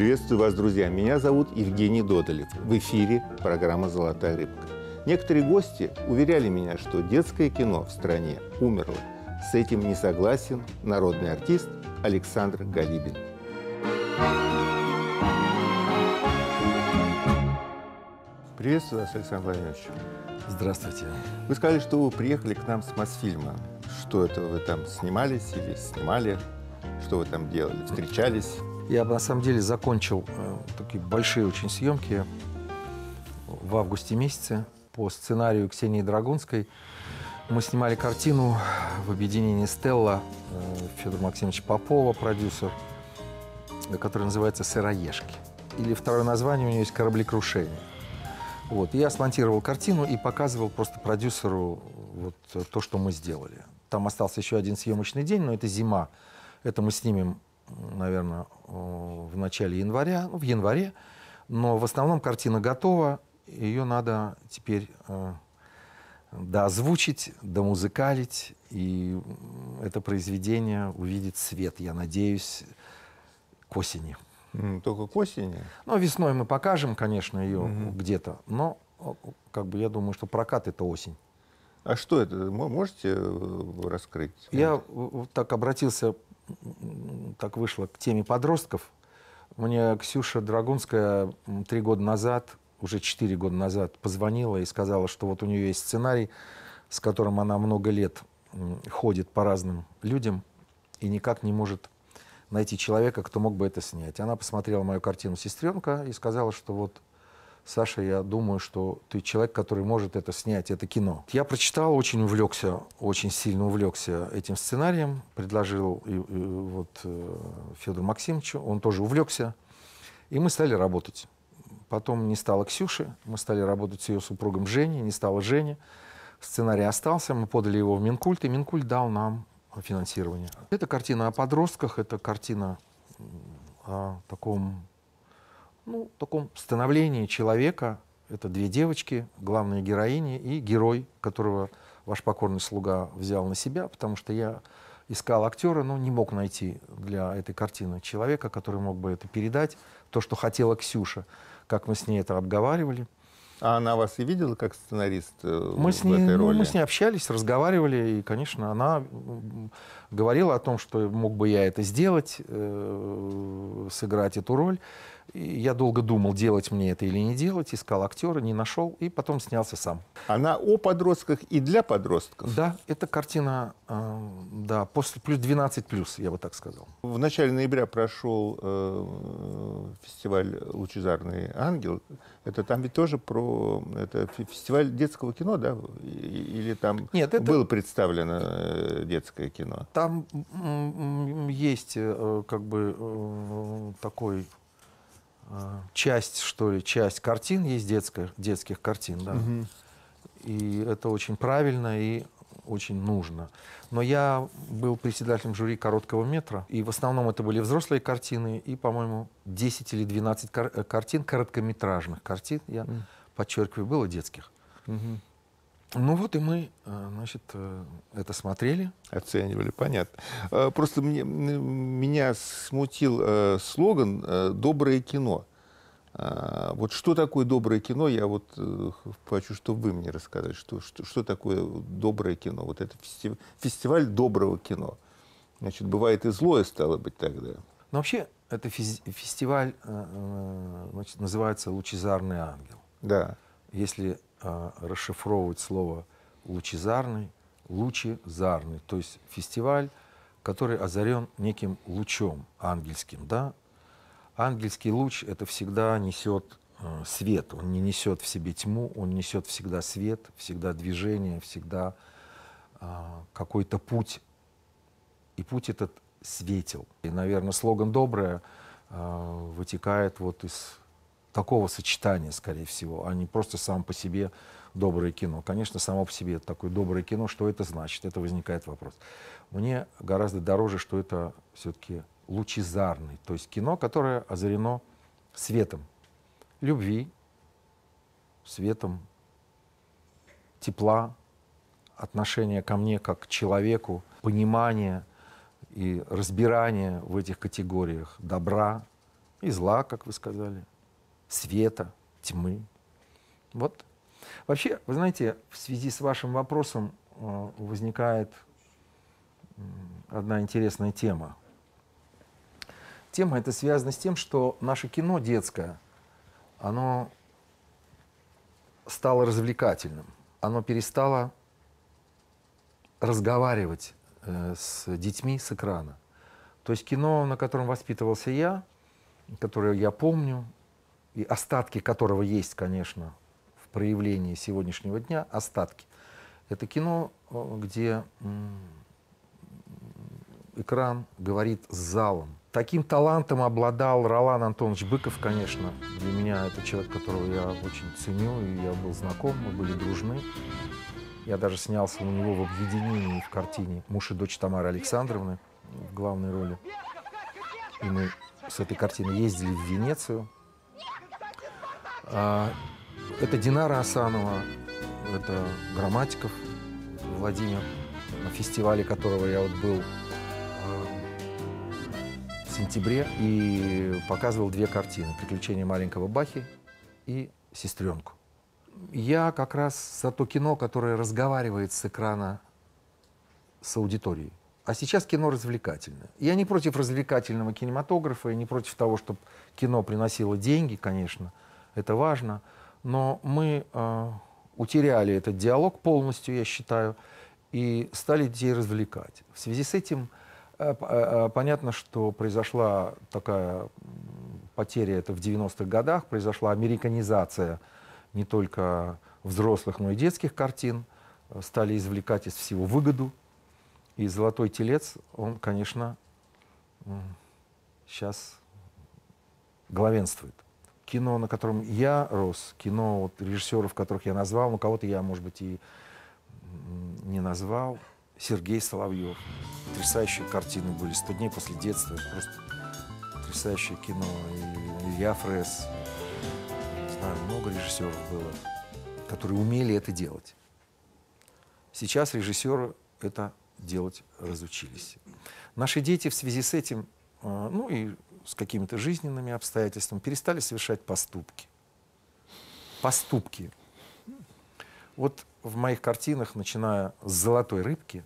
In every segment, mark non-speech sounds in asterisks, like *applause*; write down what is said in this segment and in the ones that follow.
Приветствую вас, друзья. Меня зовут Евгений Додолев. В эфире программа «Золотая рыбка». Некоторые гости уверяли меня, что детское кино в стране умерло. С этим не согласен народный артист Александр Галибин. Приветствую вас, Александр Владимирович. Здравствуйте. Вы сказали, что вы приехали к нам с Мосфильма. Что это вы там снимались или снимали? Что вы там делали? Встречались? Я на самом деле закончил э, такие большие очень съемки в августе месяце по сценарию Ксении Драгунской. Мы снимали картину в объединении «Стелла» э, Федора Максимовича Попова, продюсер, который называется «Сыроежки». Или второе название у нее есть «Кораблекрушение». Вот. я смонтировал картину и показывал просто продюсеру вот то, что мы сделали. Там остался еще один съемочный день, но это зима. Это мы снимем наверное, э, в начале января, ну, в январе. Но в основном картина готова, ее надо теперь э, доозвучить, домузыкалить, и это произведение увидит свет, я надеюсь, к осени. Только к осени? Ну, весной мы покажем, конечно, ее угу. где-то, но э, как бы я думаю, что прокат — это осень. А что это? Можете э, раскрыть? Я так обратился так вышло, к теме подростков. Мне Ксюша Драгунская три года назад, уже четыре года назад, позвонила и сказала, что вот у нее есть сценарий, с которым она много лет ходит по разным людям и никак не может найти человека, кто мог бы это снять. Она посмотрела мою картину «Сестренка» и сказала, что вот Саша, я думаю, что ты человек, который может это снять, это кино. Я прочитал, очень увлекся, очень сильно увлекся этим сценарием, предложил и, и, вот, э, Федору Максимовичу, он тоже увлекся, и мы стали работать. Потом не стало Ксюши, мы стали работать с ее супругом Женей, не стало Жени. Сценарий остался, мы подали его в Минкульт, и Минкульт дал нам финансирование. Это картина о подростках, это картина о таком ну, таком становлении человека. Это две девочки, главные героини и герой, которого ваш покорный слуга взял на себя, потому что я искал актера, но не мог найти для этой картины человека, который мог бы это передать, то, что хотела Ксюша, как мы с ней это обговаривали. А она вас и видела как сценарист э, мы в с ней, этой роли? Ну, мы с ней общались, разговаривали, и, конечно, она говорила о том, что мог бы я это сделать, э, сыграть эту роль я долго думал, делать мне это или не делать, искал актера, не нашел, и потом снялся сам. Она о подростках и для подростков? Да, это картина, э, да, после плюс 12 плюс, я бы так сказал. В начале ноября прошел э, фестиваль «Лучезарный ангел». Это там ведь тоже про... Это фестиваль детского кино, да? Или там Нет, это... было представлено э, детское кино? Там есть э, как бы э, такой часть, что ли, часть картин есть детских детских картин, да. Угу. И это очень правильно и очень нужно. Но я был председателем жюри короткого метра, и в основном это были взрослые картины, и, по-моему, 10 или 12 кар- э, картин, короткометражных картин, я mm. подчеркиваю, было детских. Mm-hmm. Ну вот и мы, э, значит, э, это смотрели. Оценивали, понятно. Э, просто мне, меня смутил слоган «доброе кино». А, вот что такое доброе кино, я вот хочу, чтобы вы мне рассказали, что, что, что такое доброе кино. Вот это фестиваль, доброго кино. Значит, бывает и злое стало быть тогда. Но ну, вообще, это фестиваль значит, называется «Лучезарный ангел». Да. Если а, расшифровывать слово лучезарный, лучезарный, то есть фестиваль, который озарен неким лучом ангельским, да. Ангельский луч это всегда несет э, свет, он не несет в себе тьму, он несет всегда свет, всегда движение, всегда а, какой-то путь. И путь этот светил. И, наверное, слоган «Доброе» а, вытекает вот из такого сочетания, скорее всего, а не просто сам по себе доброе кино. Конечно, само по себе такое доброе кино, что это значит? Это возникает вопрос. Мне гораздо дороже, что это все-таки лучезарный, то есть кино, которое озарено светом любви, светом тепла, отношения ко мне как к человеку, понимание и разбирание в этих категориях добра и зла, как вы сказали, света, тьмы. Вот. Вообще, вы знаете, в связи с вашим вопросом э, возникает одна интересная тема. Тема эта связана с тем, что наше кино детское, оно стало развлекательным. Оно перестало разговаривать э, с детьми с экрана. То есть кино, на котором воспитывался я, которое я помню, и остатки которого есть, конечно, в проявлении сегодняшнего дня, остатки. Это кино, э, где экран говорит с залом. Таким талантом обладал Ролан Антонович Быков, конечно. Для меня это человек, которого я очень ценю, и я был знаком, мы были дружны. Я даже снялся у него в объединении в картине «Муж и дочь Тамары Александровны» в главной роли. И мы с этой картиной ездили в Венецию, а, это Динара Асанова, это Грамматиков Владимир, на фестивале которого я вот был а, в сентябре и показывал две картины «Приключения маленького Бахи» и «Сестренку». Я как раз за то кино, которое разговаривает с экрана с аудиторией. А сейчас кино развлекательное. Я не против развлекательного кинематографа, я не против того, чтобы кино приносило деньги, конечно – это важно. Но мы э, утеряли этот диалог полностью, я считаю, и стали детей развлекать. В связи с этим э, э, э, понятно, что произошла такая потеря, это в 90-х годах, произошла американизация не только взрослых, но и детских картин, э, стали извлекать из всего выгоду. И «Золотой телец», он, конечно, сейчас главенствует кино, на котором я рос, кино вот, режиссеров, которых я назвал, ну кого-то я, может быть, и не назвал, Сергей Соловьев. Потрясающие картины были. «Сто дней после детства». Просто потрясающее кино. И Илья Фрес. Не знаю, много режиссеров было, которые умели это делать. Сейчас режиссеры это делать разучились. Наши дети в связи с этим, э, ну и с какими-то жизненными обстоятельствами перестали совершать поступки. Поступки. Вот в моих картинах, начиная с «Золотой рыбки»,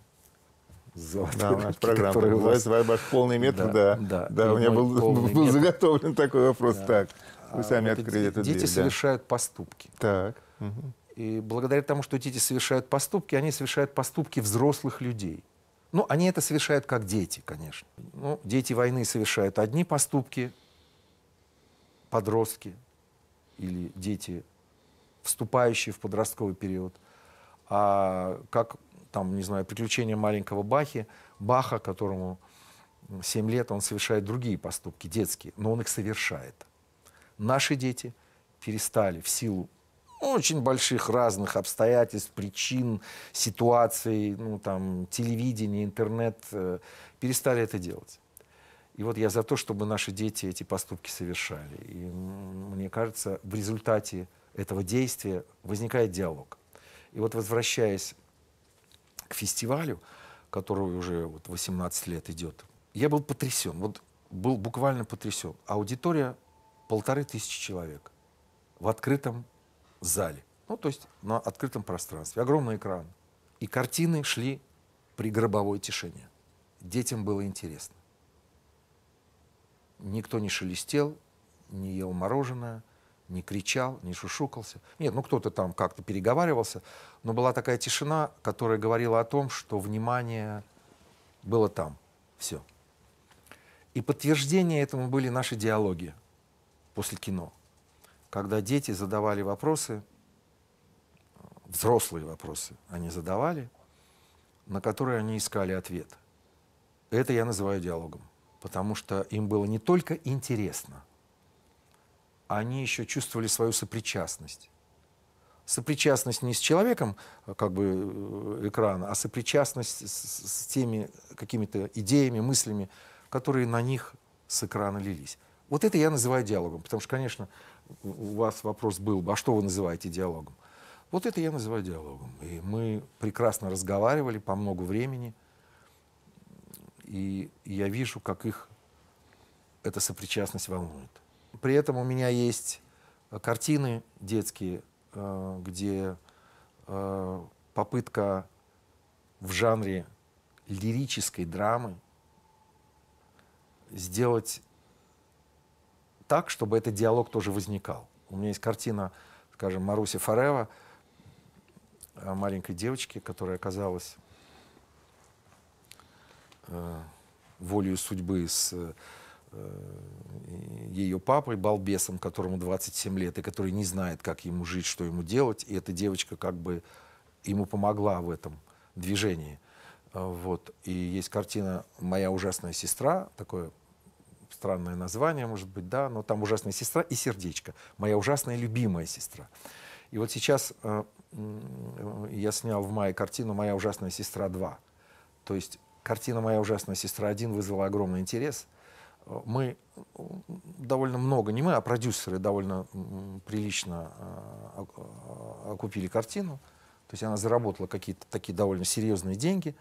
золотой да, рыбки, программа которая у вас... ваш полный метр, да. Да, да, да у меня был, был метр. заготовлен такой вопрос. Да. Так, вы а, сами вот открыли эту Дети дверь, совершают да. поступки. Так. Угу. И благодаря тому, что дети совершают поступки, они совершают поступки взрослых людей. Ну, они это совершают как дети, конечно. Ну, дети войны совершают одни поступки, подростки или дети, вступающие в подростковый период. А как, там, не знаю, приключения маленького Бахи, Баха, которому 7 лет, он совершает другие поступки, детские, но он их совершает. Наши дети перестали в силу очень больших разных обстоятельств, причин, ситуаций, ну, там, телевидение, интернет, э, перестали это делать. И вот я за то, чтобы наши дети эти поступки совершали. И мне кажется, в результате этого действия возникает диалог. И вот возвращаясь к фестивалю, который уже вот 18 лет идет, я был потрясен, вот был буквально потрясен. Аудитория полторы тысячи человек в открытом зале. Ну, то есть на открытом пространстве. Огромный экран. И картины шли при гробовой тишине. Детям было интересно. Никто не шелестел, не ел мороженое, не кричал, не шушукался. Нет, ну кто-то там как-то переговаривался, но была такая тишина, которая говорила о том, что внимание было там. Все. И подтверждение этому были наши диалоги после кино когда дети задавали вопросы, взрослые вопросы они задавали, на которые они искали ответ. Это я называю диалогом, потому что им было не только интересно, они еще чувствовали свою сопричастность. Сопричастность не с человеком, как бы э, экрана, а сопричастность с, с теми какими-то идеями, мыслями, которые на них с экрана лились. Вот это я называю диалогом, потому что, конечно, у вас вопрос был а что вы называете диалогом? Вот это я называю диалогом. И мы прекрасно разговаривали по много времени, и я вижу, как их эта сопричастность волнует. При этом у меня есть э, картины детские, э, где э, попытка в жанре лирической драмы сделать так, чтобы этот диалог тоже возникал. У меня есть картина, скажем, Маруси Фарева, э, маленькой девочки, которая оказалась э, волею судьбы с э, э ее папой, балбесом, которому 27 лет, и который не знает, как ему жить, что ему делать. И эта девочка как бы ему помогла в этом движении. Э, вот. И есть картина «Моя ужасная сестра», такое странное название, может быть, да, но там «Ужасная сестра» и «Сердечко». Моя ужасная любимая сестра. И вот сейчас э, я снял в мае картину «Моя ужасная сестра 2». То есть картина «Моя ужасная сестра 1» вызвала огромный интерес. Э, мы э, довольно много, не мы, а продюсеры довольно прилично э, окупили картину. То есть она заработала какие-то такие довольно серьезные деньги.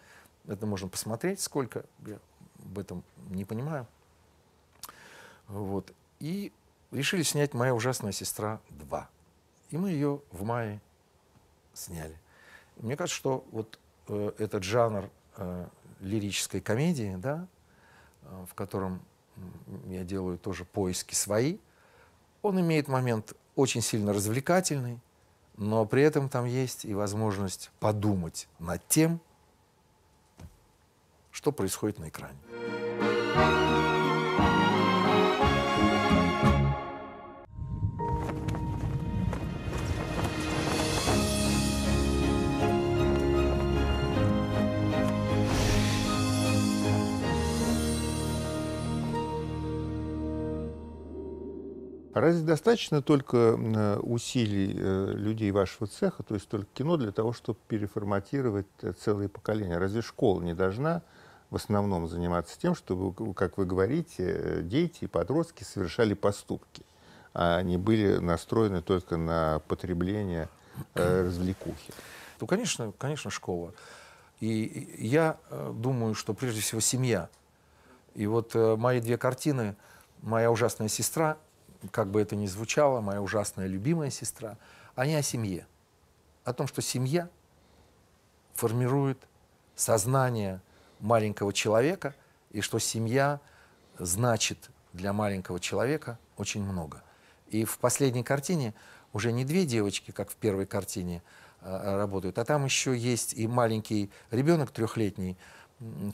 Это можно посмотреть, сколько, я об этом не понимаю. Вот. И решили снять «Моя ужасная сестра 2». И мы ее в мае сняли. Мне кажется, что вот э, этот жанр э, лирической комедии, да, э, в котором я делаю тоже поиски свои, он имеет момент очень сильно развлекательный, но при этом там есть и возможность подумать над тем, что происходит на экране. Разве достаточно только э, усилий э, людей вашего цеха, то есть только кино, для того, чтобы переформатировать э, целые поколения? Разве школа не должна в основном заниматься тем, чтобы, как вы говорите, дети и подростки совершали поступки, а не были настроены только на потребление развлекухи? Ну, конечно, конечно, школа. И я думаю, что прежде всего семья. И вот мои две картины «Моя ужасная сестра» как бы это ни звучало, моя ужасная любимая сестра, они о семье. О том, что семья формирует сознание маленького человека, и что семья значит для маленького человека очень много. И в последней картине уже не две девочки, как в первой картине, а, а, работают, а там еще есть и маленький ребенок трехлетний,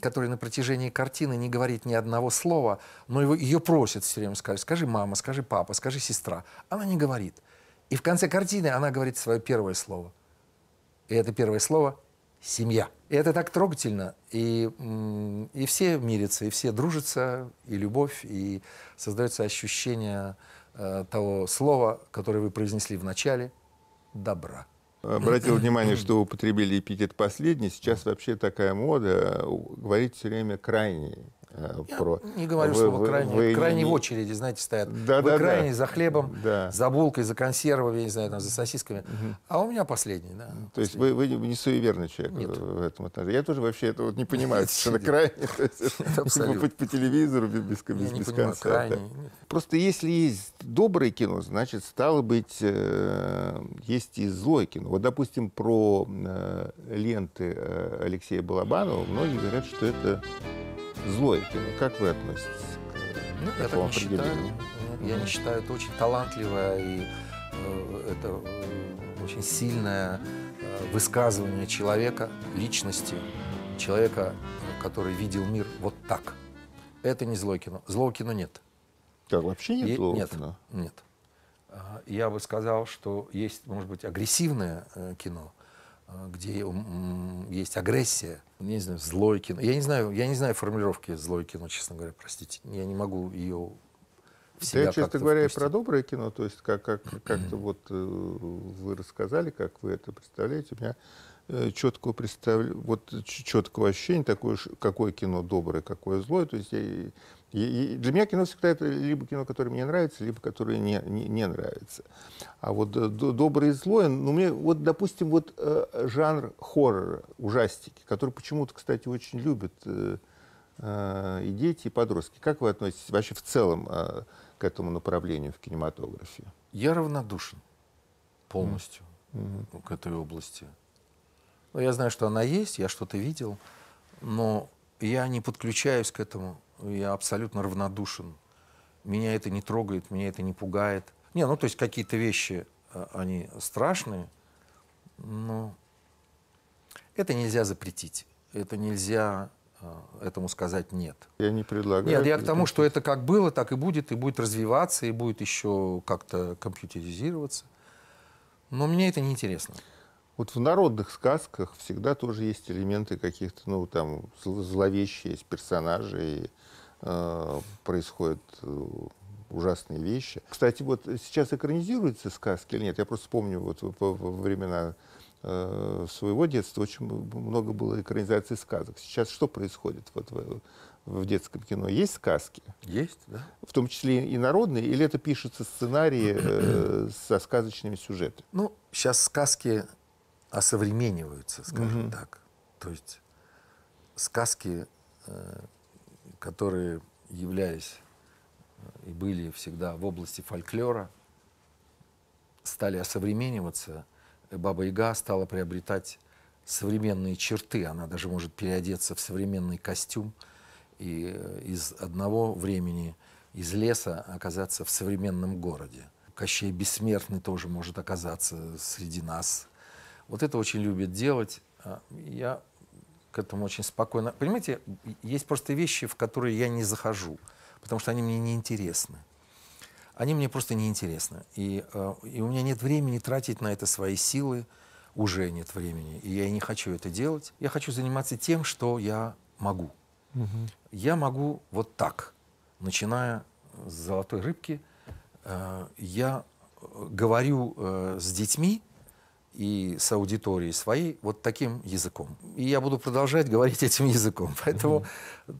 который на протяжении картины не говорит ни одного слова, но его, ее просят все время сказать, скажи мама, скажи папа, скажи сестра. Она не говорит. И в конце картины она говорит свое первое слово. И это первое слово – семья. И это так трогательно. И, и все мирятся, и все дружатся, и любовь, и создается ощущение э, того слова, которое вы произнесли в начале – добра. Обратил внимание, что употребили эпитет «последний». Сейчас вообще такая мода э, говорить все время «крайний». Э, я про... не говорю вы, слово «крайне». Вы, крайне не... в очереди, знаете, стоят. Да, вы да, крайний да. за хлебом, да. за булкой, за консервами, я не знаю, там, за сосисками. Угу. А у меня последний, да. То последний. есть вы, вы не суеверный человек Нет. в этом отношении. Я тоже вообще это вот не понимаю, что *laughs* это крайний. *laughs* Быть по телевизору без конца. Просто если есть доброе кино, значит, стало быть, э, есть и злое кино. Вот, допустим, про э, ленты Алексея Балабанова многие говорят, что это злое кино. Ну, как вы относитесь к ну, такому я не определению? Считаю. Я не считаю, это очень талантливое и э, это э, очень сильное э, высказывание человека, личности, человека, который видел мир вот так. Это не злое кино. Злого кино нет. Как, вообще нет злого нет, кино? Нет. А, я бы сказал, что есть, может быть, агрессивное кино, где есть агрессия, ну, не знаю, злое кино. Я не знаю, я не знаю формулировки злое кино, честно говоря, простите. Я не могу ее в себя да, честно говоря, впустить. и про доброе кино, то есть как, как, как-то *clears throat* вот э, вы рассказали, как вы это представляете, у меня э, четкого, представ... вот, четкого ощущения, такое, какое кино доброе, какое злое, то есть я и, и для меня кино всегда это либо кино, которое мне нравится, либо которое не, не, не нравится. А вот э, до, «Доброе и злое», ну, мне, вот, допустим, вот э, жанр хоррора, ужастики, который почему-то, кстати, очень любят э, э, и дети, и подростки. Как вы относитесь вообще в целом э, к этому направлению в кинематографе? Я равнодушен полностью mm-hmm. к этой области. Ну, я знаю, что она есть, я что-то видел, но я не подключаюсь к этому я абсолютно равнодушен. Меня это не трогает, меня это не пугает. Не, ну то есть какие-то вещи, э, они страшные, но это нельзя запретить. Это нельзя э, этому сказать нет. Я не предлагаю. Нет, я к тому, что это как было, так и будет, и будет развиваться, и будет еще как-то компьютеризироваться. Но мне это не интересно. Вот в народных сказках всегда тоже есть элементы каких-то, ну, там, зловещие есть персонажи, э, происходят э, ужасные вещи. Кстати, вот сейчас экранизируются сказки или нет? Я просто помню, вот во времена э, своего детства очень много было экранизаций сказок. Сейчас что происходит вот в, в детском кино? Есть сказки? Есть, да. В том числе и народные? Или это пишется сценарии э, со сказочными сюжетами? Ну, сейчас сказки осовремениваются, скажем угу. так. То есть сказки, э, которые являлись э, и были всегда в области фольклора, стали осовремениваться. Баба Яга стала приобретать современные черты. Она даже может переодеться в современный костюм и э, из одного времени, из леса, оказаться в современном городе. Кощей Бессмертный тоже может оказаться среди нас – вот это очень любит делать. А, я к этому очень спокойно. Понимаете, есть просто вещи, в которые я не захожу, потому что они мне не интересны. Они мне просто не интересны. И, а, и у меня нет времени тратить на это свои силы, уже нет времени. И я не хочу это делать. Я хочу заниматься тем, что я могу. Угу. Я могу вот так, начиная с золотой рыбки, а, я э, говорю э, с детьми, и с аудиторией своей вот таким языком. И я буду продолжать говорить *laughs* этим языком. Поэтому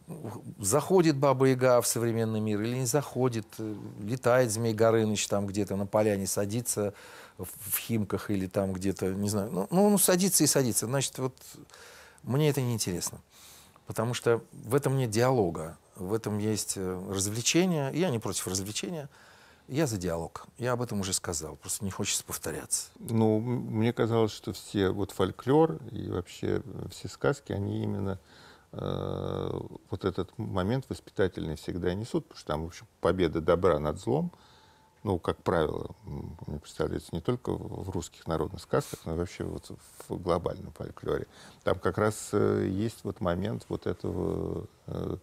угу. заходит Баба-Яга в современный мир или не заходит, э, летает Змей Горыныч там где-то на поляне, садится в Химках или там где-то, не знаю. Ну, ну, ну, садится и садится. Значит, вот мне это неинтересно. Потому что в этом нет диалога, в этом есть э, развлечение. Я не против развлечения – я за диалог. Я об этом уже сказал. Просто не хочется повторяться. Ну, мне казалось, что все вот фольклор и вообще все сказки, они именно э, вот этот момент воспитательный всегда несут, потому что там, в общем, победа добра над злом, ну, как правило, мне представляется, не только в русских народных сказках, но вообще вот в глобальном фольклоре. Там как раз э, есть вот момент вот этого э,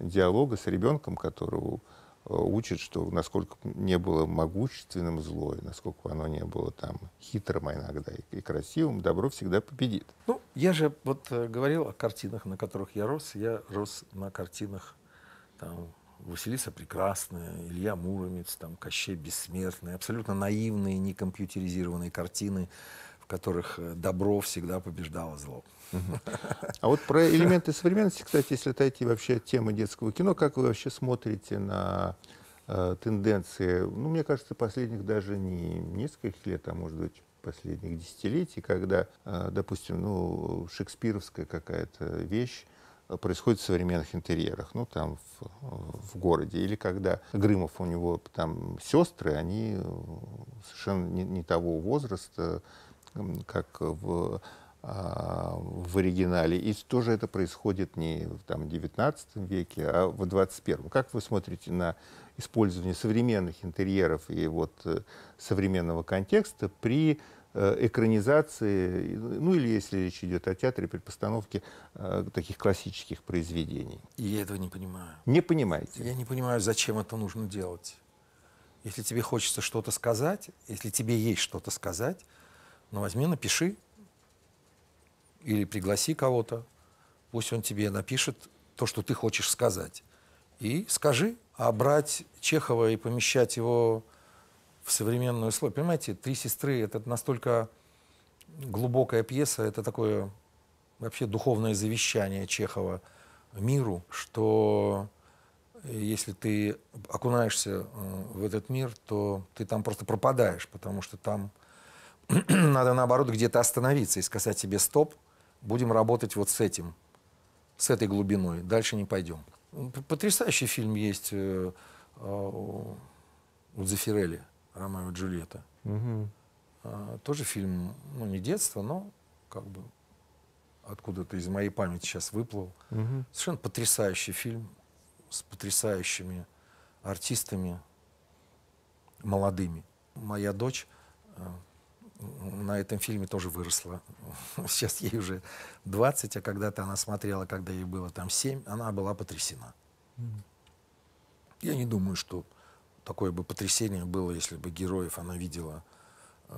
диалога с ребенком, которого Э, учит, что насколько не было могущественным зло, и насколько оно не было там хитрым иногда и, и красивым, добро всегда победит. Ну, я же вот э, говорил о картинах, на которых я рос. Я рос на картинах там, Василиса Прекрасная, Илья Муромец, там, Кощей Бессмертный, абсолютно наивные, не компьютеризированные картины которых э, добро всегда побеждало зло. А вот про элементы современности, кстати, если отойти вообще от темы детского кино, как вы вообще смотрите на э, тенденции, ну, мне кажется, последних даже не нескольких лет, а может быть, последних десятилетий, когда, э, допустим, ну, шекспировская какая-то вещь э, происходит в современных интерьерах, ну, там, в, э, в городе. Или когда Грымов, у него там сестры, они совершенно не, не того возраста, как в, а, в оригинале. И тоже это происходит не в там, 19 веке, а в 21. Как вы смотрите на использование современных интерьеров и вот э, современного контекста при э, экранизации, ну или если речь идет о театре, при постановке э, таких классических произведений. И я этого не понимаю. Не понимаете? Я не понимаю, зачем это нужно делать. Если тебе хочется что-то сказать, если тебе есть что-то сказать, ну, возьми, напиши. Или пригласи кого-то. Пусть он тебе напишет то, что ты хочешь сказать. И скажи. А брать Чехова и помещать его в современную слово. Понимаете, «Три сестры» — это настолько глубокая пьеса, это такое вообще духовное завещание Чехова миру, что если ты окунаешься э, в этот мир, то ты там просто пропадаешь, потому что там *clears throat* надо наоборот где-то остановиться и сказать себе стоп, будем работать вот с этим, с этой глубиной, дальше не пойдем. Потрясающий фильм есть э, э, у Дзефирелли «Ромео и Джульетта». Угу. Тоже фильм, ну, не детство, но как бы откуда-то из моей памяти сейчас выплыл. Угу. Совершенно потрясающий фильм с потрясающими артистами молодыми. Моя дочь э, на этом фильме тоже выросла. *laughs* Сейчас ей уже 20, а когда-то она смотрела, когда ей было там 7, она была потрясена. Я не думаю, что такое бы потрясение было, если бы героев она видела, э,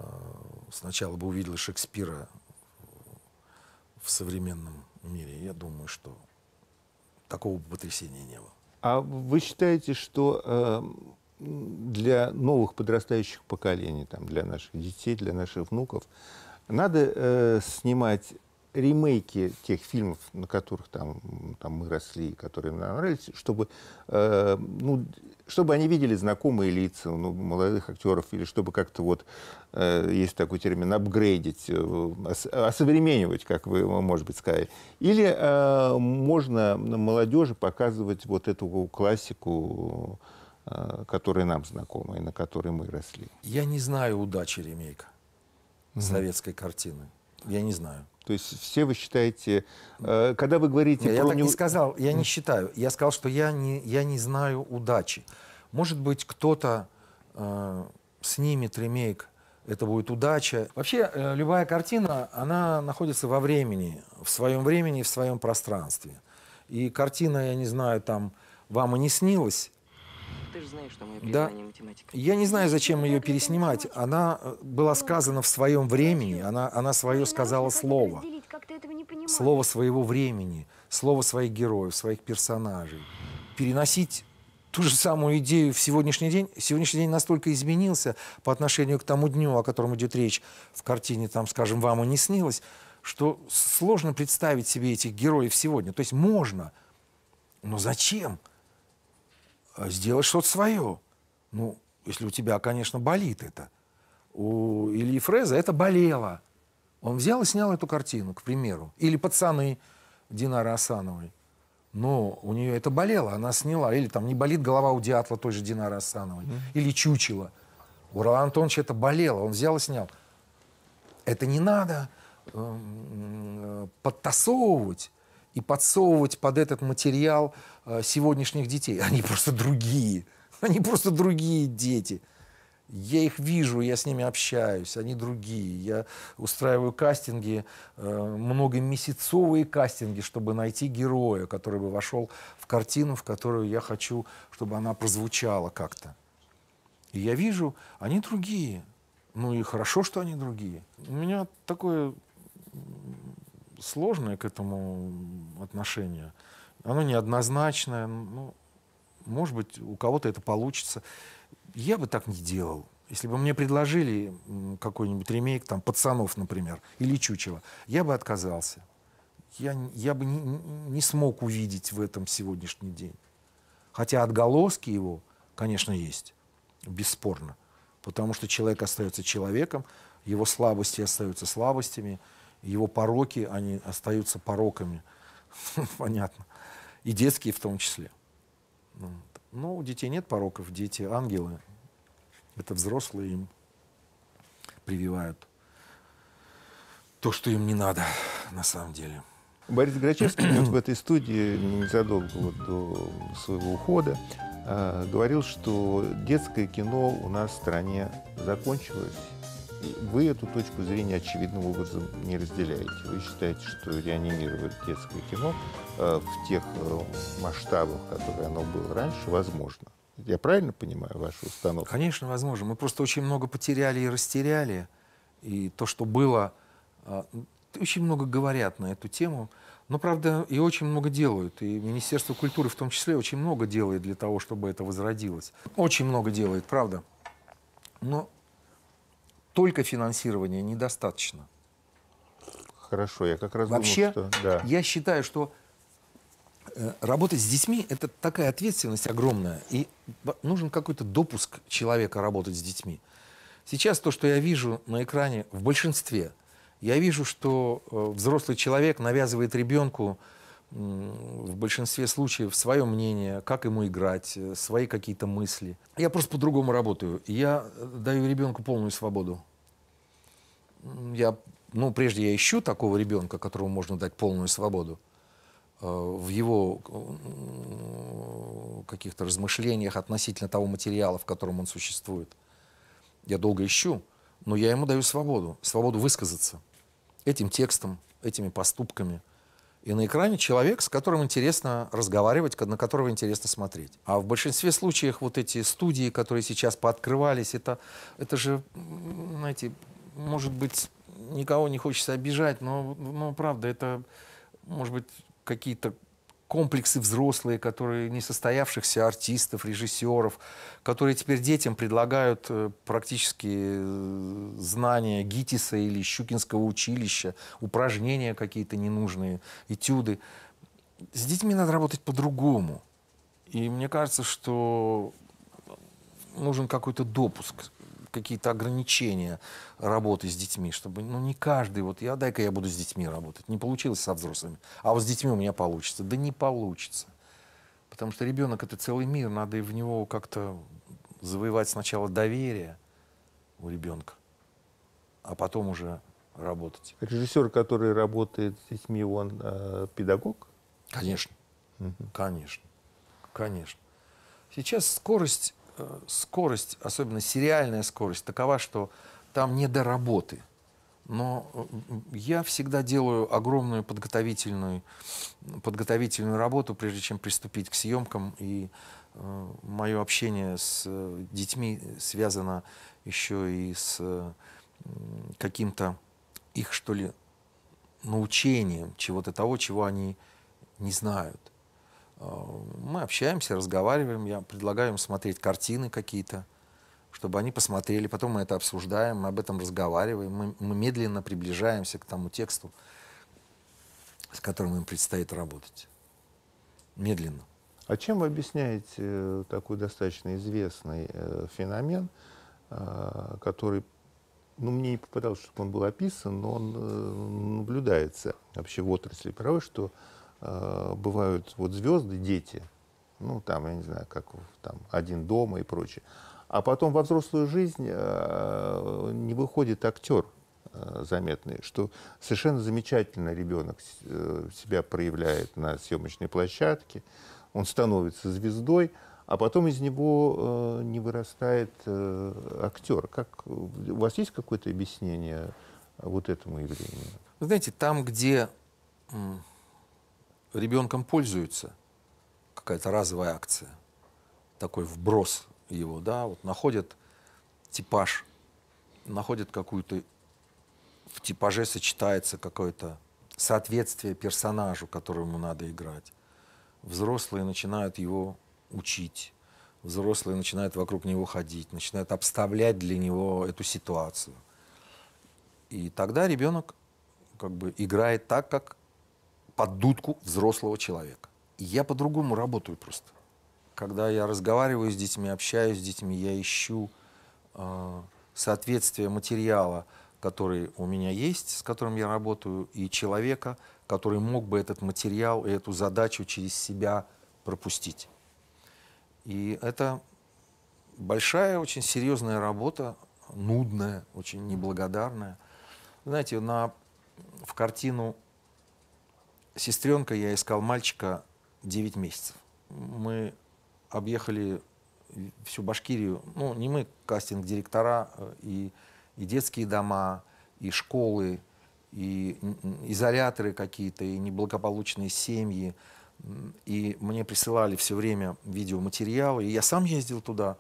сначала бы увидела Шекспира в современном мире. Я думаю, что такого потрясения не было. А вы считаете, что э для новых подрастающих поколений, там, для наших детей, для наших внуков, надо э, снимать ремейки тех фильмов, на которых там, там мы росли, которые нам нравились, чтобы, э, ну, чтобы они видели знакомые лица ну, молодых актеров, или чтобы как-то вот, э, есть такой термин, апгрейдить, э, осовременивать, как вы, может быть, сказали. Или э, можно молодежи показывать вот эту классику, Э, которые нам знакомы и на которые мы росли. Я не знаю удачи ремейка mm советской картины. Я не знаю. То есть все вы считаете, э, когда вы говорите... Нет, про... Я так не сказал, я не считаю. Я сказал, что я не, я не знаю удачи. Может быть, кто-то э, снимет ремейк, это будет удача. Вообще, э, любая картина, она находится во времени, в своем времени, в своем пространстве. И картина, я не знаю, там, вам и не снилась, знаешь, да. Я не знаю, зачем ее переснимать. Она э, была ну, сказана в своем времени, она, она свое сказала слово. Слово своего времени, слово своих героев, своих персонажей. Переносить ту же самую идею в сегодняшний день. Сегодняшний день настолько изменился по отношению к тому дню, о котором идет речь в картине, там, скажем, «Вам и не снилось», что сложно представить себе этих героев сегодня. То есть можно, но зачем? Зачем? А, сделать что-то свое. Ну, если у тебя, конечно, болит это. У Ильи Фреза это болело. Он взял и снял эту картину, к примеру. Или «Пацаны» Динары Асановой. Но у нее это болело, она сняла. Или там «Не болит голова у Дятла» той же Динары Асановой. Mm-hmm. Или «Чучело». У Ролана Антоновича это болело, он взял и снял. Это не надо эм, э, подтасовывать и подсовывать под этот материал Э, сегодняшних детей. Они просто другие. Они просто другие дети. Я их вижу, я с ними общаюсь, они другие. Я устраиваю кастинги, э, многомесяцовые кастинги, чтобы найти героя, который бы вошел в картину, в которую я хочу, чтобы она прозвучала как-то. И я вижу, они другие. Ну и хорошо, что они другие. У меня такое сложное к этому отношение оно неоднозначное, ну, может быть, у кого-то это получится. Я бы так не делал. Если бы мне предложили какой-нибудь ремейк, там, «Пацанов», например, или «Чучело», я бы отказался. Я, я бы не, не смог увидеть в этом сегодняшний день. Хотя отголоски его, конечно, есть, бесспорно. Потому что человек остается человеком, его слабости остаются слабостями, его пороки, они остаются пороками. *laughs* Понятно и детские в том числе. Но ну, ну, у детей нет пороков, дети ангелы. Это взрослые им прививают то, что им не надо на самом деле. Борис Грачевский вот в этой студии незадолго вот до своего ухода э, говорил, что детское кино у нас в стране закончилось, вы эту точку зрения очевидным образом не разделяете. Вы считаете, что реанимировать детское кино э, в тех э, масштабах, которые оно было раньше, возможно. Я правильно понимаю вашу установку? Конечно, возможно. Мы просто очень много потеряли и растеряли. И то, что было... Э, очень много говорят на эту тему. Но, правда, и очень много делают. И Министерство культуры в том числе очень много делает для того, чтобы это возродилось. Очень много делает, правда. Но только финансирования недостаточно. Хорошо, я как раз Вообще, думал, что... Да. я считаю, что э, работать с детьми – это такая ответственность огромная. И нужен какой-то допуск человека работать с детьми. Сейчас то, что я вижу на экране в большинстве, я вижу, что э, взрослый человек навязывает ребенку в большинстве случаев свое мнение, как ему играть, э, свои какие-то мысли. Я просто по-другому работаю. Я э, даю ребенку полную свободу. Я, ну, прежде я ищу такого ребенка, которому можно дать полную свободу э, в его каких-то размышлениях относительно того материала, в котором он существует. Я долго ищу, но я ему даю свободу, свободу высказаться этим текстом, этими поступками – и на экране человек, с которым интересно разговаривать, на которого интересно смотреть. А в большинстве случаев вот эти студии, которые сейчас пооткрывались, это, это же, знаете, может быть, никого не хочется обижать, но, но правда, это, может быть, какие-то комплексы взрослые, которые несостоявшихся артистов, режиссеров, которые теперь детям предлагают э, практически э, знания ГИТИСа или Щукинского училища, упражнения какие-то ненужные, этюды. С детьми надо работать по-другому. И мне кажется, что нужен какой-то допуск какие-то ограничения работы с детьми, чтобы, ну, не каждый, вот я, дай-ка я буду с детьми работать. Не получилось со взрослыми, а вот с детьми у меня получится. Да не получится. Потому что ребенок — это целый мир, надо и в него как-то завоевать сначала доверие у ребенка, а потом уже работать. Режиссер, который работает с детьми, он э, педагог? Конечно, угу. конечно, конечно. Сейчас скорость скорость, особенно сериальная скорость, такова, что там не до работы. Но э, я всегда делаю огромную подготовительную, подготовительную работу, прежде чем приступить к съемкам. И э, мое общение с э, детьми связано еще и с э, каким-то их, что ли, научением чего-то того, чего они не знают. Э, мы общаемся, разговариваем, я предлагаю им смотреть картины какие-то, чтобы они посмотрели, потом мы это обсуждаем, мы об этом разговариваем, мы, мы медленно приближаемся к тому тексту, с которым им предстоит работать. Медленно. А чем вы объясняете э, такой достаточно известный э, феномен, который, ну, мне не попадалось, чтобы он был описан, но он наблюдается вообще в отрасли правой, что э, бывают вот звезды, дети, ну, там, я не знаю, как там «Один дома» и прочее. А потом во взрослую жизнь э, не выходит актер э, заметный, что совершенно замечательно ребенок э, себя проявляет на съемочной площадке, он становится звездой, а потом из него э, не вырастает э, актер. Как, у вас есть какое-то объяснение вот этому явлению? Вы знаете, там, где ребенком пользуются, какая-то разовая акция, такой вброс его, да, вот находят типаж, находят какую-то, в типаже сочетается какое-то соответствие персонажу, которому надо играть. Взрослые начинают его учить, взрослые начинают вокруг него ходить, начинают обставлять для него эту ситуацию. И тогда ребенок как бы играет так, как под дудку взрослого человека. И я по-другому работаю просто. Когда я разговариваю с детьми, общаюсь с детьми, я ищу э, соответствие материала, который у меня есть, с которым я работаю, и человека, который мог бы этот материал и эту задачу через себя пропустить. И это большая, очень серьезная работа, нудная, очень неблагодарная. Знаете, на, в картину сестренка, я искал мальчика 9 месяцев. Мы объехали всю Башкирию, ну, не мы, кастинг-директора, э, и, и детские дома, и школы, и изоляторы какие-то, и неблагополучные семьи. И мне присылали все время видеоматериалы, и я сам ездил туда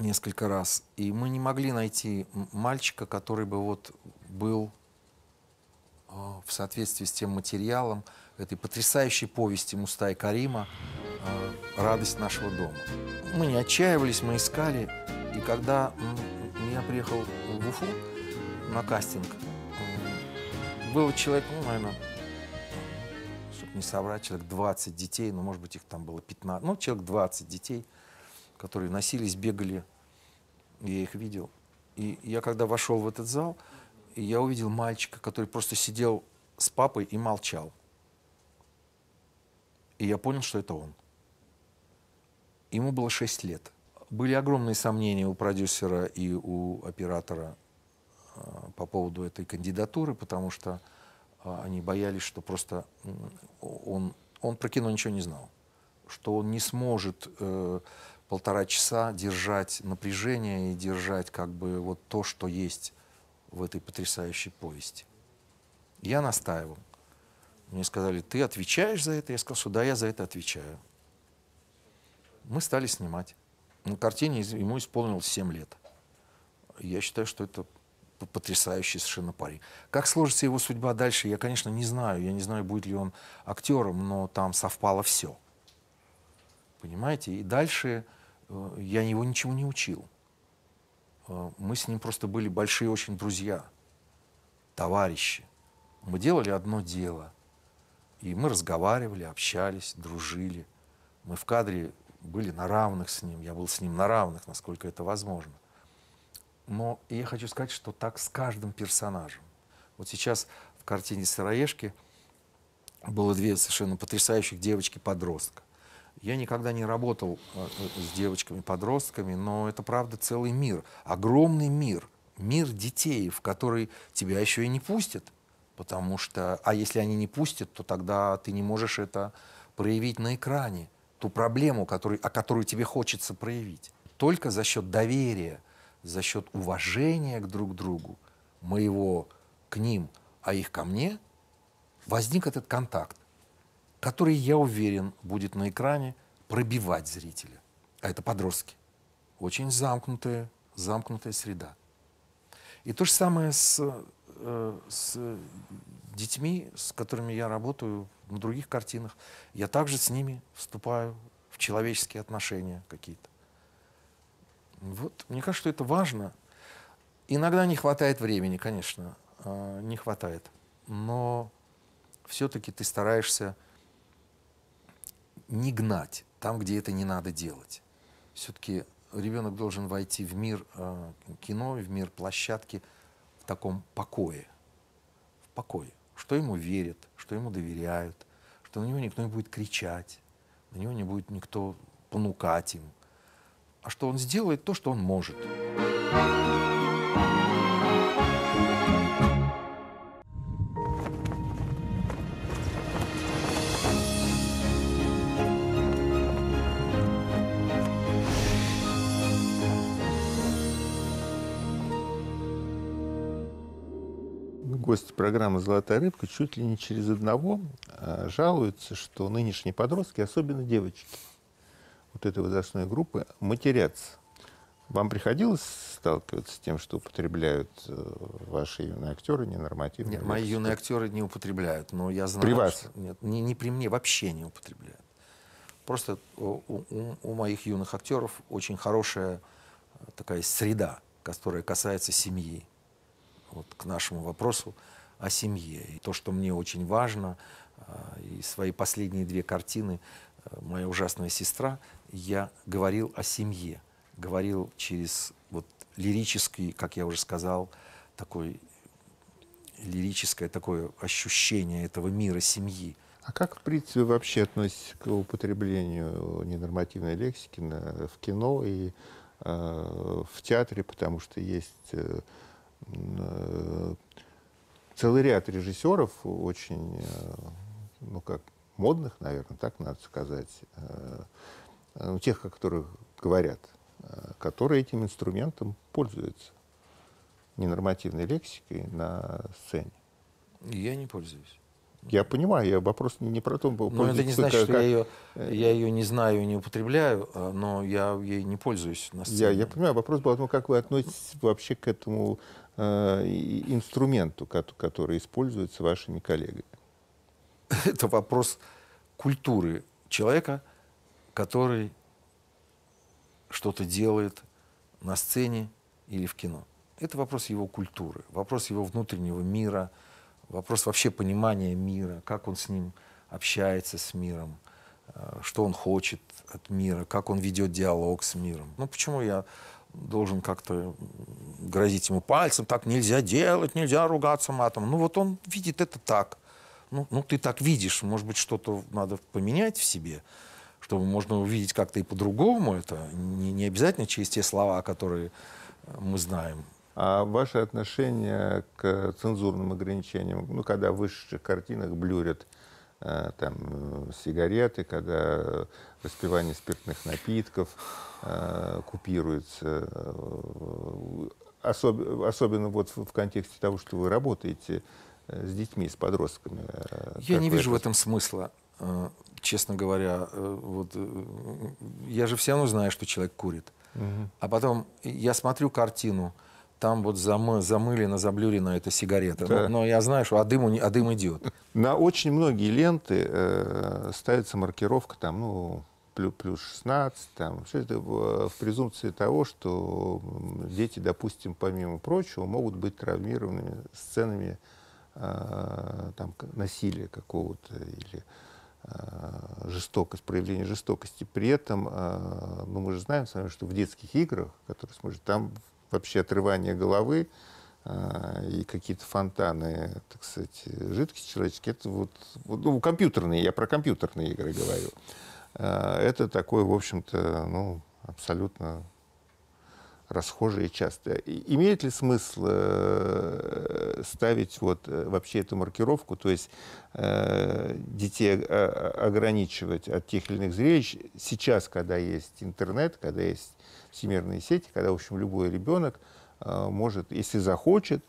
несколько раз. И мы не могли найти мальчика, который бы вот был а, в соответствии с тем материалом этой потрясающей повести Мустая Карима а, «Радость нашего дома». Мы не отчаивались, мы искали. И когда я приехал в Уфу на кастинг, был человек, ну, наверное, чтобы не соврать, человек 20 детей, ну, может быть, их там было 15, ну, человек 20 детей, которые носились, бегали, я их видел. И я когда вошел в этот зал, и я увидел мальчика, который просто сидел с папой и молчал. И я понял, что это он. Ему было 6 лет. Были огромные сомнения у продюсера и у оператора э, по поводу этой кандидатуры, потому что э, они боялись, что просто он, он про кино ничего не знал, что он не сможет э, полтора часа держать напряжение и держать как бы вот то, что есть в этой потрясающей повести. Я настаивал. Мне сказали, ты отвечаешь за это? Я сказал, что да, я за это отвечаю. Мы стали снимать. На картине ему исполнилось 7 лет. Я считаю, что это потрясающий совершенно парень. Как сложится его судьба дальше, я, конечно, не знаю. Я не знаю, будет ли он актером, но там совпало все. Понимаете? И дальше э, я его ничего не учил. Э, мы с ним просто были большие очень друзья, товарищи. Мы делали одно дело. И мы разговаривали, общались, дружили. Мы в кадре были на равных с ним. Я был с ним на равных, насколько это возможно. Но я хочу сказать, что так с каждым персонажем. Вот сейчас в картине «Сыроежки» было две совершенно потрясающих девочки-подростка. Я никогда не работал э, э, с девочками-подростками, но это, правда, целый мир. Огромный мир. Мир детей, в который тебя еще и не пустят. Потому что, а если они не пустят, то тогда ты не можешь это проявить на экране. Ту проблему, который, о которой тебе хочется проявить. Только за счет доверия, за счет уважения к друг другу, моего к ним, а их ко мне, возник этот контакт который, я уверен, будет на экране пробивать зрителя. А это подростки. Очень замкнутая, замкнутая среда. И то же самое с, э, с детьми, с которыми я работаю на других картинах. Я также с ними вступаю в человеческие отношения какие-то. Вот, мне кажется, что это важно. Иногда не хватает времени, конечно, э, не хватает. Но все-таки ты стараешься не гнать там, где это не надо делать. Все-таки ребенок должен войти в мир э, кино, в мир площадки в таком покое. В покое. Что ему верят, что ему доверяют, что на него никто не будет кричать, на него не будет никто понукать им. А что он сделает то, что он может. гости программы «Золотая рыбка» чуть ли не через одного а, жалуются, что нынешние подростки, особенно девочки вот этой возрастной группы, матерятся. Вам приходилось сталкиваться с тем, что употребляют э, ваши юные актеры ненормативные? Нет, мои юные актеры не употребляют, но я знаю... При вас? Что, нет, не, не при мне, вообще не употребляют. Просто у, у, у моих юных актеров очень хорошая э, такая среда, которая касается семьи вот к нашему вопросу о семье. И то, что мне очень важно, а, и свои последние две картины э, «Моя ужасная сестра» я говорил о семье, говорил через вот лирический, как я уже сказал, такой лирическое такое ощущение этого мира семьи. А как, в принципе, вообще относитесь к употреблению ненормативной лексики на, в кино и э, в театре, потому что есть э, Э, целый ряд режиссеров очень, э, ну как, модных, наверное, так надо сказать, э, тех, о которых говорят, которые этим инструментом пользуются ненормативной лексикой на сцене. Я не пользуюсь. Я понимаю, я вопрос не про то. Но ну, это не значит, как... что я ее, я э, ее не знаю и не употребляю, э, но я ей не пользуюсь на сцене. Я, я понимаю, вопрос был о том, как вы относитесь вообще к этому э, инструменту, который используется вашими коллегами. *laughs* Это вопрос культуры человека, который что-то делает на сцене или в кино. Это вопрос его культуры, вопрос его внутреннего мира – вопрос вообще понимания мира, как он с ним общается с миром, э, что он хочет от мира, как он ведет диалог с миром. Ну почему я должен как-то грозить ему пальцем, так нельзя делать, нельзя ругаться матом. Ну вот он видит это так. Ну, ну ты так видишь, может быть, что-то надо поменять в себе, чтобы можно увидеть как-то и по-другому это. Не, не обязательно через те слова, которые э, мы знаем. А ваше отношение к цензурным ограничениям, ну, когда в высших картинах блюрят э, там, сигареты, когда распивание спиртных напитков э, купируется. Э, особ, особенно вот в, в контексте того, что вы работаете э, с детьми, с подростками. Я не вижу это... в этом смысла, честно говоря. Вот, я же все равно знаю, что человек курит. Угу. А потом я смотрю картину – там вот замы, замылена, заблюрена эта сигарета. Да. Но, но я знаю, что а дым, а дым идет. На очень многие ленты э, ставится маркировка там, ну, плюс, плюс 16, там, все это в, в презумпции того, что дети, допустим, помимо прочего, могут быть травмированы сценами э, там, насилия какого-то или э, жестокость, проявление жестокости. При этом, э, ну, мы же знаем с вами, что в детских играх, которые смотрят, там вообще отрывание головы а, и какие-то фонтаны, так сказать, жидкости человеческие, это вот, вот ну, компьютерные, я про компьютерные игры говорю. А, это такое, в общем-то, ну, абсолютно расхожее и частое. имеет ли смысл э, ставить вот э, вообще эту маркировку, то есть э, детей ограничивать от тех или иных зрелищ сейчас, когда есть интернет, когда есть всемирные сети, когда, в общем, любой ребенок э, может, если захочет,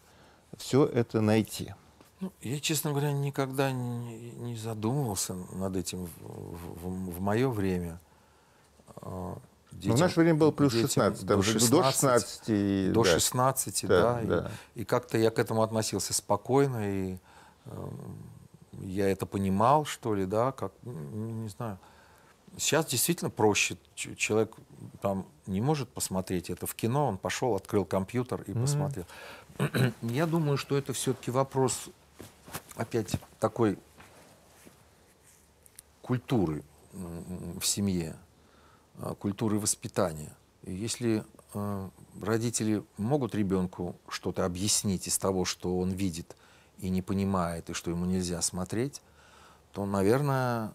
все это найти. Ну, я, честно говоря, никогда не, задумывался над этим в, в, в мое время. Детям, а, ну, в наше время было плюс 16, до 16, до 16. до 16, да. да, да. И, и как-то я к этому относился спокойно, и э, я это понимал, что ли, да, как, ну, не знаю. Сейчас действительно проще. Человек там не может посмотреть это в кино, он пошел, открыл компьютер и mm-hmm. посмотрел. *clears throat* Я думаю, что это все-таки вопрос опять такой культуры в семье, а, культуры воспитания. И если а, родители могут ребенку что-то объяснить из того, что он видит и не понимает, и что ему нельзя смотреть, то, наверное,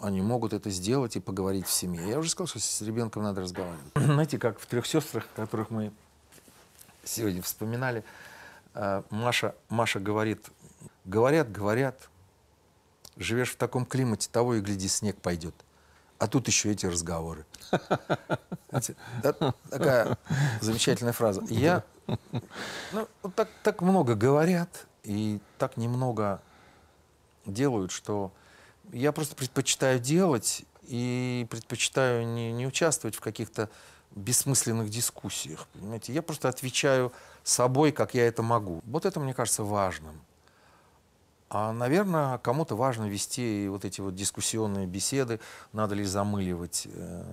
они могут это сделать и поговорить в семье. Я уже сказал, что с ребенком надо разговаривать. *clears throat* Знаете, как в трех сестрах, которых мы сегодня вспоминали, э, Маша, Маша говорит, говорят, говорят, живешь в таком климате, того и гляди, снег пойдет. А тут еще эти разговоры. такая замечательная фраза. Я, ну, так, так много говорят и так немного делают, что я просто предпочитаю делать и предпочитаю не, не участвовать в каких-то бессмысленных дискуссиях. Понимаете? Я просто отвечаю собой, как я это могу. Вот это мне кажется важным. А, наверное, кому-то важно вести вот эти вот дискуссионные беседы, надо ли замыливать э,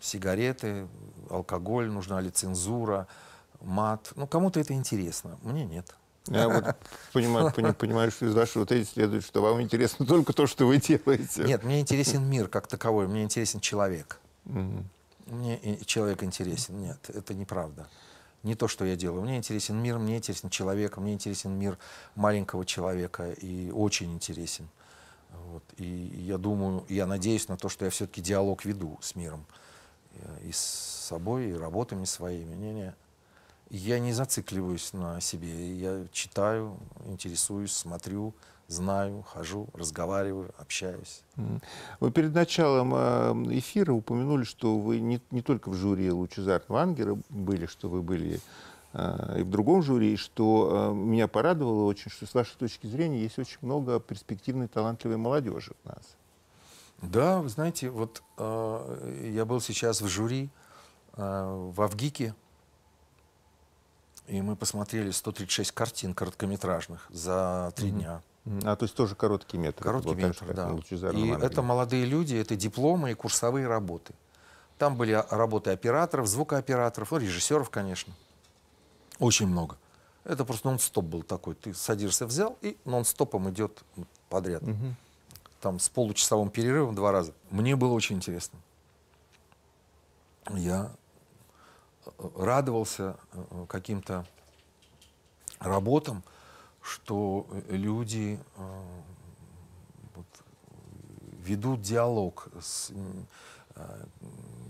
сигареты, алкоголь, нужна ли цензура, мат. Ну, кому-то это интересно, мне нет. Я вот понимаю, *laughs* понимаю, что из вашего вот эти следует, что вам интересно только то, что вы делаете. Нет, мне интересен мир как таковой, мне интересен человек. Угу. Мне человек интересен. Нет, это неправда. Не то, что я делаю. Мне интересен мир, мне интересен человек, мне интересен мир маленького человека и очень интересен. Вот. И я думаю, я надеюсь на то, что я все-таки диалог веду с миром э, и с собой, и работами своими. Не-не, я не зацикливаюсь на себе. Я читаю, интересуюсь, смотрю, знаю, хожу, разговариваю, общаюсь. Вы перед началом э, эфира упомянули, что вы не, не только в жюри Лучезарного Ангера были, что вы были э, и в другом жюри, и что э, меня порадовало очень, что с вашей точки зрения есть очень много перспективной, талантливой молодежи у нас. Да, вы знаете, вот э, я был сейчас в жюри э, в Авгике, и мы посмотрели 136 картин короткометражных за три mm дня. А то есть тоже короткий метр. Короткий был, метр, да. И момент. это молодые люди, это дипломы и курсовые работы. Там были работы операторов, звукооператоров, ну, режиссеров, конечно. Очень много. Это просто нон-стоп был такой. Ты садишься, взял, и нон-стопом идет подряд. Угу. Там с получасовым перерывом два раза. Мне было очень интересно. Я радовался э, каким-то работам, что люди э, ведут диалог с, э,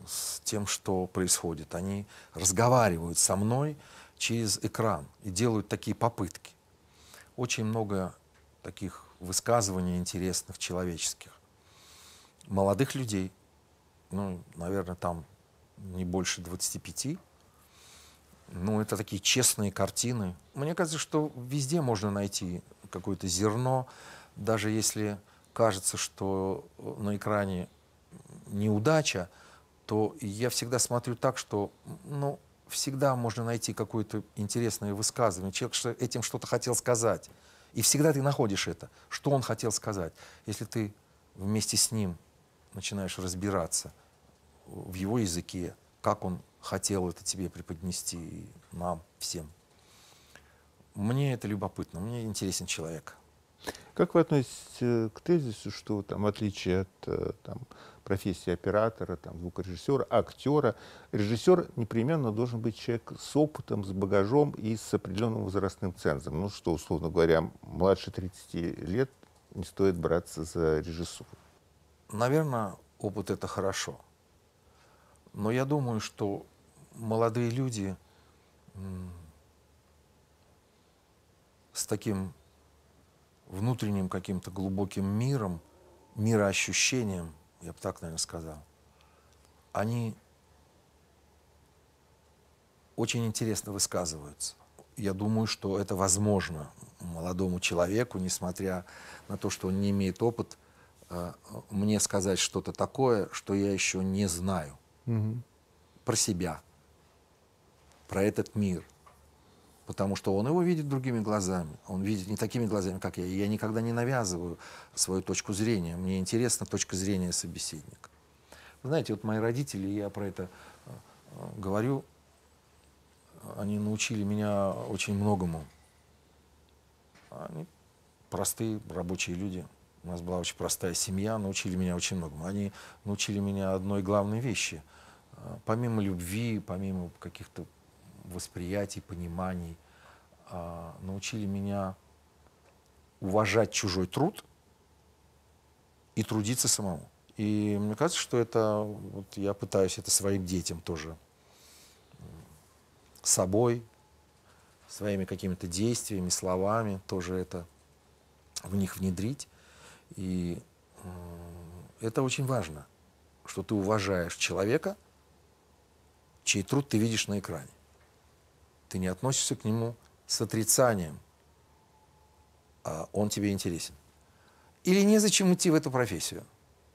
с тем, что происходит. Они разговаривают со мной через экран и делают такие попытки. Очень много таких высказываний интересных, человеческих. Молодых людей, ну, наверное, там не больше 25. Ну, это такие честные картины. Мне кажется, что везде можно найти какое-то зерно, даже если кажется, что э, на экране неудача, то я всегда смотрю так, что, ну, всегда можно найти какое-то интересное высказывание. Человек что этим что-то хотел сказать. И всегда ты находишь это, что он хотел сказать. Если ты вместе с ним начинаешь разбираться в его языке, как он хотел это тебе преподнести нам всем. Мне это любопытно, мне интересен человек. Как вы относитесь э, к тезису, что там, в отличие от э, там, профессии оператора, там, звукорежиссера, актера, режиссер непременно должен быть человек с опытом, с багажом и с определенным возрастным цензом? Ну что, условно говоря, младше 30 лет не стоит браться за режиссуру. Наверное, опыт — это хорошо. Но я думаю, что молодые люди с таким внутренним каким-то глубоким миром, мироощущением, я бы так, наверное, сказал, они очень интересно высказываются. Я думаю, что это возможно молодому человеку, несмотря на то, что он не имеет опыта, э, мне сказать что-то такое, что я еще не знаю угу. про себя, про этот мир. Потому что он его видит другими глазами. Он видит не такими глазами, как я. И я никогда не навязываю свою точку зрения. Мне интересна точка зрения собеседника. Вы знаете, вот мои родители, я про это э, э, говорю, они научили меня очень многому. Они простые рабочие люди – у нас была очень простая семья, научили меня очень многому. Они научили меня одной главной вещи. А, помимо любви, помимо каких-то восприятий, пониманий, а, научили меня уважать чужой труд и трудиться самому. И мне кажется, что это, вот я пытаюсь это своим детям тоже собой, своими какими-то действиями, словами тоже это в них внедрить. И э, это очень важно, что ты уважаешь человека, чей труд ты видишь на экране. Ты не относишься к нему с отрицанием, а он тебе интересен. Или незачем идти в эту профессию.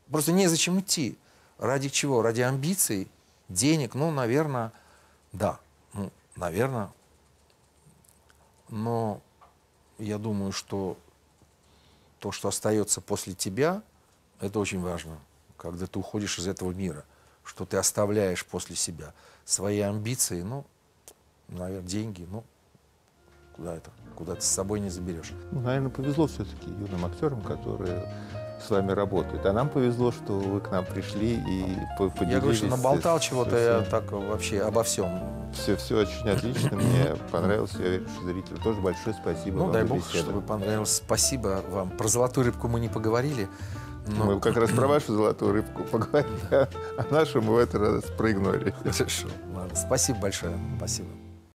Просто незачем идти. Ради чего? Ради амбиций, денег, ну, наверное, да, ну, наверное. Но я думаю, что то, что остается после тебя, это очень важно, когда ты уходишь из этого мира, что ты оставляешь после себя. Свои амбиции, ну, наверное, деньги, ну, куда это, куда ты с собой не заберешь. Ну, наверное, повезло все-таки юным актерам, которые с вами работают. А нам повезло, что вы к нам пришли и поделились. Я говорю, что наболтал чего-то я так вообще обо всем. Все, все очень отлично, мне *coughs* понравилось, я верю, что зрителю тоже большое спасибо. Ну, дай бог, беседу. чтобы понравилось. Спасибо вам. Про золотую рыбку мы не поговорили. Но... Мы как раз про *coughs* вашу золотую рыбку поговорили, а, а нашу мы в этот раз проигнорили. Хорошо, ладно. Спасибо большое. Спасибо.